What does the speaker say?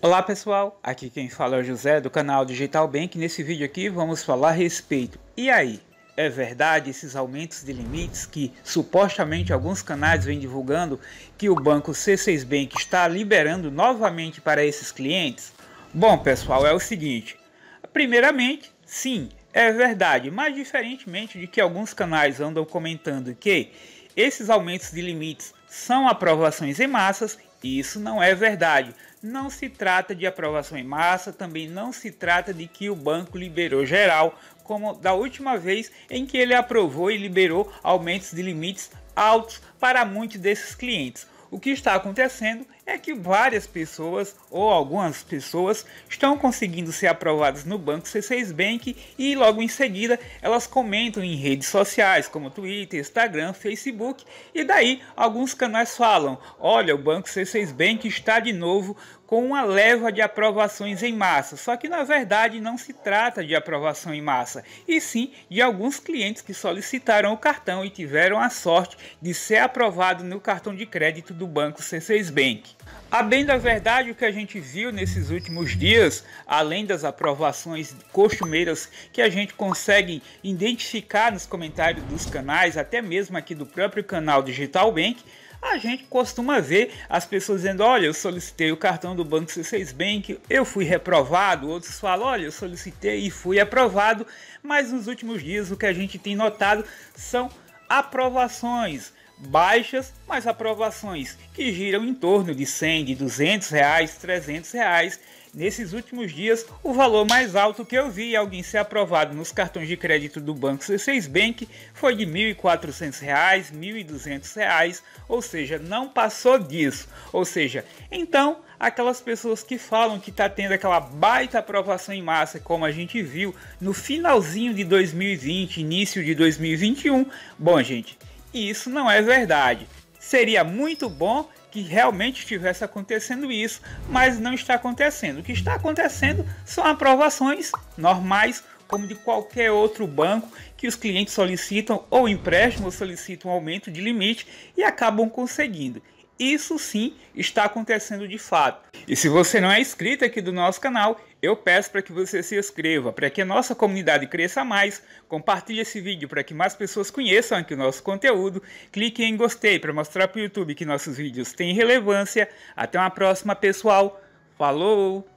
Olá pessoal, aqui quem fala é o José do canal Digital Bank. Nesse vídeo aqui vamos falar a respeito. E aí, é verdade esses aumentos de limites que supostamente alguns canais vêm divulgando que o banco C6 Bank está liberando novamente para esses clientes? Bom pessoal, é o seguinte. Primeiramente, sim, é verdade, mas diferentemente de que alguns canais andam comentando que esses aumentos de limites são aprovações em massas isso não é verdade. Não se trata de aprovação em massa, também não se trata de que o banco liberou geral, como da última vez em que ele aprovou e liberou aumentos de limites altos para muitos desses clientes. O que está acontecendo é que várias pessoas, ou algumas pessoas, estão conseguindo ser aprovadas no banco C6 Bank e logo em seguida elas comentam em redes sociais como Twitter, Instagram, Facebook e daí alguns canais falam: olha, o banco C6 Bank está de novo com uma leva de aprovações em massa. Só que na verdade não se trata de aprovação em massa, e sim de alguns clientes que solicitaram o cartão e tiveram a sorte de ser aprovado no cartão de crédito do banco C6 Bank. A bem da verdade, o que a gente viu nesses últimos dias, além das aprovações costumeiras que a gente consegue identificar nos comentários dos canais, até mesmo aqui do próprio canal Digital Bank, a gente costuma ver as pessoas dizendo: olha, eu solicitei o cartão do Banco C6 Bank, eu fui reprovado. Outros falam: olha, eu solicitei e fui aprovado. Mas nos últimos dias, o que a gente tem notado são aprovações baixas, mas aprovações que giram em torno de 100, de 200 reais, 300 reais nesses últimos dias, o valor mais alto que eu vi é alguém ser aprovado nos cartões de crédito do Banco C6 Bank foi de R$ 1.400, R$ 1.200, ou seja, não passou disso. Ou seja, então aquelas pessoas que falam que está tendo aquela baita aprovação em massa, como a gente viu no finalzinho de 2020, início de 2021, bom gente, isso não é verdade. Seria muito bom que realmente estivesse acontecendo isso, mas não está acontecendo. O que está acontecendo são aprovações normais, como de qualquer outro banco, que os clientes solicitam ou empréstimo ou solicitam aumento de limite e acabam conseguindo. Isso sim está acontecendo de fato. E se você não é inscrito aqui do nosso canal, eu peço para que você se inscreva, para que a nossa comunidade cresça mais, compartilhe esse vídeo para que mais pessoas conheçam aqui o nosso conteúdo, clique em gostei para mostrar para o YouTube que nossos vídeos têm relevância. Até uma próxima, pessoal. Falou!